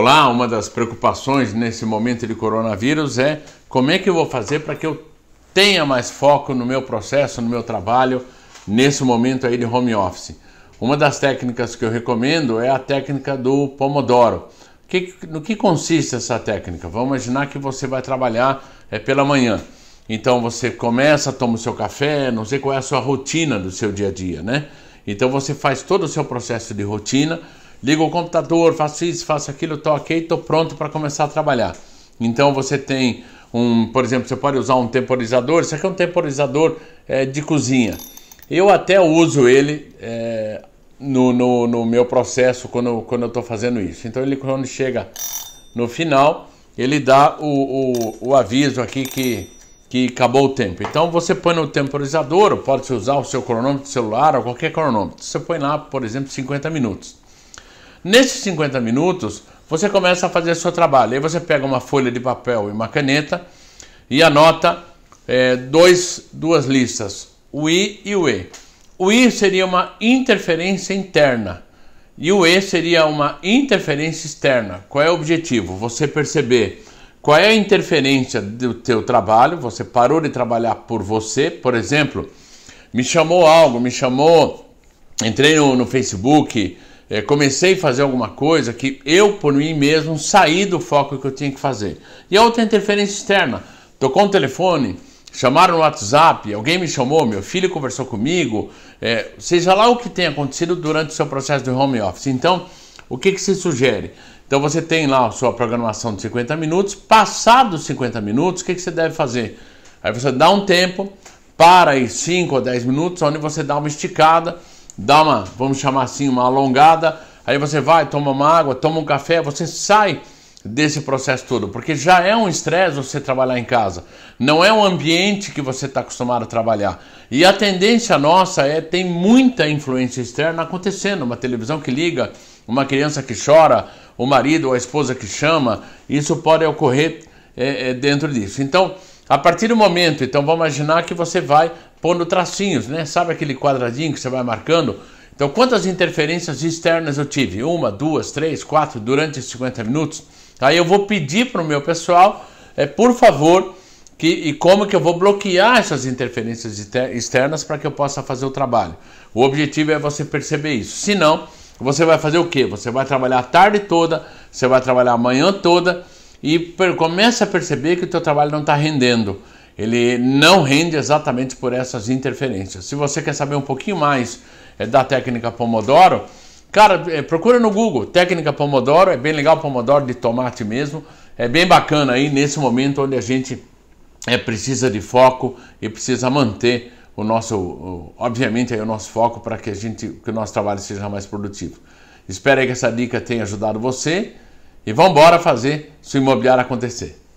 Olá, uma das preocupações nesse momento de coronavírus é como é que eu vou fazer para que eu tenha mais foco no meu processo, no meu trabalho, nesse momento aí de home office. Uma das técnicas que eu recomendo é a técnica do Pomodoro. Que, no que consiste essa técnica? Vamos imaginar que você vai trabalhar é, pela manhã. Então você começa, toma o seu café, não sei qual é a sua rotina do seu dia a dia, né? Então você faz todo o seu processo de rotina liga o computador, faço isso, faço aquilo, estou ok, estou pronto para começar a trabalhar. Então você tem um, por exemplo, você pode usar um temporizador, isso aqui é um temporizador é, de cozinha. Eu até uso ele é, no, no, no, meu processo quando, quando eu estou fazendo isso. Então ele quando chega no final, ele dá o, o, o aviso aqui que, que acabou o tempo. Então você põe no temporizador, pode usar o seu cronômetro celular ou qualquer cronômetro. Você põe lá, por exemplo, 50 minutos. Nesses 50 minutos, você começa a fazer seu trabalho. Aí você pega uma folha de papel e uma caneta e anota é, dois, duas listas, o I e o E. O I seria uma interferência interna e o E seria uma interferência externa. Qual é o objetivo? Você perceber qual é a interferência do teu trabalho, você parou de trabalhar por você, por exemplo, me chamou algo, me chamou, entrei no, no Facebook, é, comecei a fazer alguma coisa que eu, por mim mesmo, saí do foco que eu tinha que fazer. E a outra é interferência externa. Tocou um telefone, chamaram no WhatsApp, alguém me chamou, meu filho conversou comigo, é, seja lá o que tenha acontecido durante o seu processo de home office. Então, o que, que se sugere? Então você tem lá a sua programação de 50 minutos, passados 50 minutos, o que, que você deve fazer? Aí você dá um tempo, para aí 5 ou 10 minutos, onde você dá uma esticada dá uma, vamos chamar assim, uma alongada, aí você vai, toma uma água, toma um café, você sai desse processo todo, porque já é um estresse você trabalhar em casa, não é um ambiente que você está acostumado a trabalhar. E a tendência nossa é tem muita influência externa acontecendo, uma televisão que liga, uma criança que chora, o marido ou a esposa que chama, isso pode ocorrer é, é, dentro disso. Então, a partir do momento, então vamos imaginar que você vai pondo tracinhos, né? Sabe aquele quadradinho que você vai marcando? Então, quantas interferências externas eu tive? Uma, duas, três, quatro durante 50 minutos? Aí eu vou pedir para o meu pessoal, é, por favor, que, e como que eu vou bloquear essas interferências externas para que eu possa fazer o trabalho. O objetivo é você perceber isso. Se não, você vai fazer o quê? Você vai trabalhar a tarde toda, você vai trabalhar a manhã toda e começa a perceber que o teu trabalho não está rendendo. Ele não rende exatamente por essas interferências. Se você quer saber um pouquinho mais é, da técnica Pomodoro, cara, é, procura no Google, técnica Pomodoro, é bem legal, Pomodoro de tomate mesmo. É bem bacana aí nesse momento onde a gente é, precisa de foco e precisa manter o nosso, obviamente, aí, o nosso foco para que, a gente, que o nosso trabalho seja mais produtivo. Espero que essa dica tenha ajudado você. E vamos embora fazer sua imobiliária acontecer.